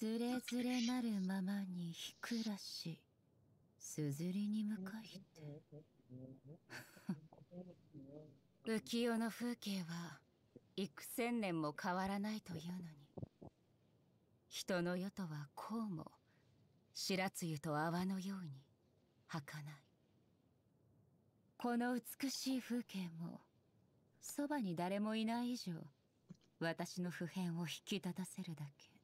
つれずれなるままにひくらしすずりに向かいて 浮世の風景は幾千年も変わらないというのに人の世とはこうも白露と泡のように儚いこの美しい風景もそばに誰もいない以上私の普遍を引き立たせるだけ